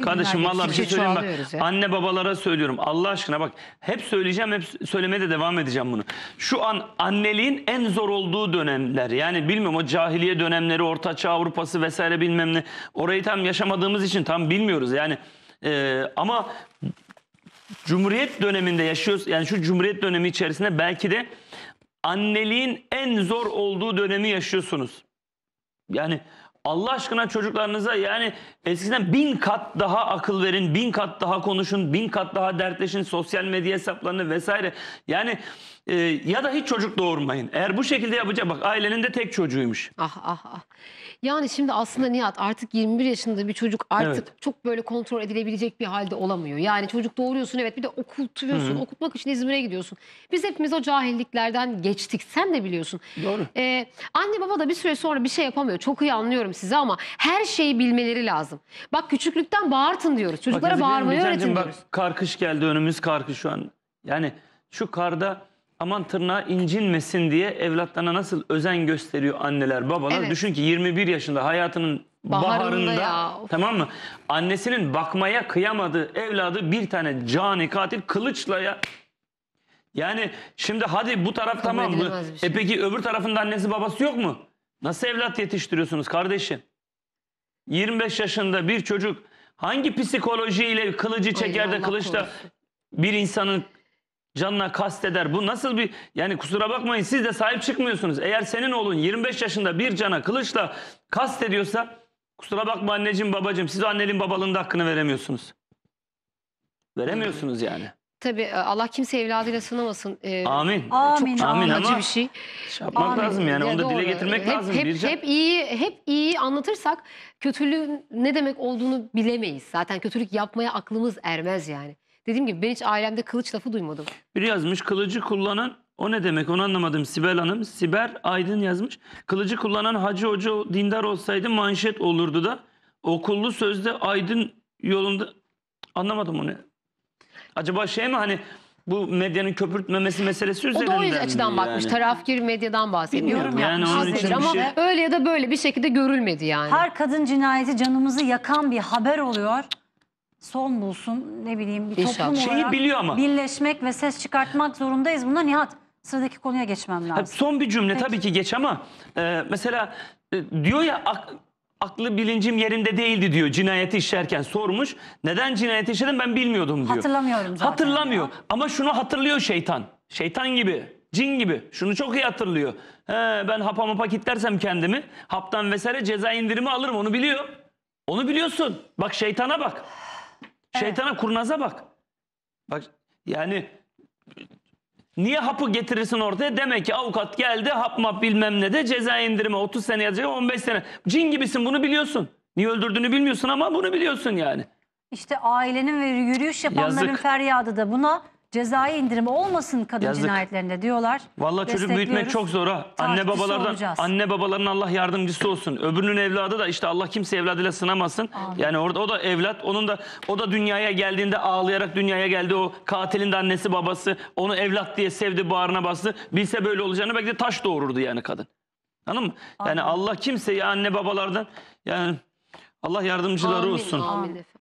Kardeşim vallahi bir şey geçtikçe söyleyeyim bak. ya. Anne babalara söylüyorum. Allah aşkına bak. Hep söyleyeceğim, hep söylemeye de devam edeceğim bunu. Şu an anneliğin en zor olduğu dönemler. Yani bilmiyorum o cahiliye dönemleri, Ortaçağ Avrupası vesaire bilmem ne. Orayı tam yaşamadığımız için tam bilmiyoruz. Yani e, ama Cumhuriyet döneminde yaşıyoruz. Yani şu Cumhuriyet dönemi içerisinde belki de anneliğin en zor olduğu dönemi yaşıyorsunuz. Yani Allah aşkına çocuklarınıza yani eskiden bin kat daha akıl verin, bin kat daha konuşun, bin kat daha dertleşin sosyal medya hesaplarını vesaire. Yani e, ya da hiç çocuk doğurmayın. Eğer bu şekilde yapacak bak ailenin de tek çocuğuymuş. Ah ah ah. Yani şimdi aslında Nihat artık 21 yaşında bir çocuk artık Evet. çok böyle kontrol edilebilecek bir halde olamıyor. Yani çocuk doğuruyorsun evet bir de okutuyorsun. Okutmak için İzmir'e gidiyorsun. Biz hepimiz o cahilliklerden geçtik. Sen de biliyorsun. Doğru. Ee, anne baba da bir süre sonra bir şey yapamıyor. Çok iyi anlıyorum size ama her şeyi bilmeleri lazım. Bak küçüklükten bağırtın diyoruz. Çocuklara Bakın, bağırmayı öğretin bak, diyoruz. Karkış geldi önümüz karkış şu an. Yani şu karda aman tırnağı incinmesin diye evlatlarına nasıl özen gösteriyor anneler babalar. Evet. Düşün ki 21 yaşında hayatının baharında, baharında ya. tamam mı? Annesinin bakmaya kıyamadığı evladı bir tane cani katil kılıçla ya yani şimdi hadi bu taraf Kabul tamam mı? Şey. E peki öbür tarafında annesi babası yok mu? Nasıl evlat yetiştiriyorsunuz kardeşim? 25 yaşında bir çocuk hangi psikolojiyle kılıcı çeker de kılıçla bir insanın canına kasteder. Bu nasıl bir yani kusura bakmayın siz de sahip çıkmıyorsunuz. Eğer senin oğlun 25 yaşında bir cana kılıçla kastediyorsa kusura bakma anneciğim babacığım siz annelin babalığında hakkını veremiyorsunuz. Veremiyorsunuz yani. Tabii e, Allah kimse evladıyla sınamasın. Ee, Amin. Amin. Çok Amin acı ama bir şey. Yapmak Amin. lazım yani Ya onu da doğru. dile getirmek hep, lazım. Hep, hep iyi hep iyi anlatırsak kötülüğün ne demek olduğunu bilemeyiz. Zaten kötülük yapmaya aklımız ermez yani. Dediğim gibi ben hiç ailemde kılıç lafı duymadım. Biri yazmış kılıcı kullanan o ne demek onu anlamadım Sibel Hanım. Siber Aydın yazmış. Kılıcı kullanan Hacı Hoca dindar olsaydı manşet olurdu da okullu sözde Aydın yolunda anlamadım onu. Acaba şey mi hani bu medyanın köpürtmemesi meselesi mi? O da o mi açıdan bakmış. yani? Tarafgir medyadan bahsediyor. yani onun ama şey- öyle ya da böyle bir şekilde görülmedi yani. Her kadın cinayeti canımızı yakan bir haber oluyor. Son bulsun ne bileyim bir İnşallah. toplum Şeyi olarak biliyor ama. birleşmek ve ses çıkartmak zorundayız. Buna Nihat sıradaki konuya geçmem lazım. Ha, Son bir cümle tabii ki geç ama e, mesela e, diyor ya ak- aklı bilincim yerinde değildi diyor cinayeti işlerken sormuş. Neden cinayeti işledim ben bilmiyordum diyor. Hatırlamıyorum zaten. Hatırlamıyor ya. ama şunu hatırlıyor şeytan. Şeytan gibi, cin gibi. Şunu çok iyi hatırlıyor. He, ben hapa mapa kitlersem kendimi haptan vesaire ceza indirimi alırım onu biliyor. Onu biliyorsun. Bak şeytana bak. Şeytana kurnaza bak. Bak yani Niye hapı getirirsin ortaya? Demek ki avukat geldi hap map bilmem ne de ceza indirimi 30 sene yatacak 15 sene. Cin gibisin bunu biliyorsun. Niye öldürdüğünü bilmiyorsun ama bunu biliyorsun yani. İşte ailenin ve yürüyüş yapanların Yazık. feryadı da buna cezai indirim olmasın kadın Yazık. cinayetlerinde diyorlar. Vallahi çocuk büyütmek çok zor ha. Anne babalardan olacağız. anne babaların Allah yardımcısı olsun. Öbürünün evladı da işte Allah kimse evladıyla sınamasın. Amin. Yani orada o da evlat onun da o da dünyaya geldiğinde ağlayarak dünyaya geldi o katilin de annesi babası onu evlat diye sevdi bağrına bastı. Bilse böyle olacağını belki de taş doğururdu yani kadın. Anladın mı? Amin. Yani Allah kimseyi anne babalardan yani Allah yardımcıları amin, olsun. Amin.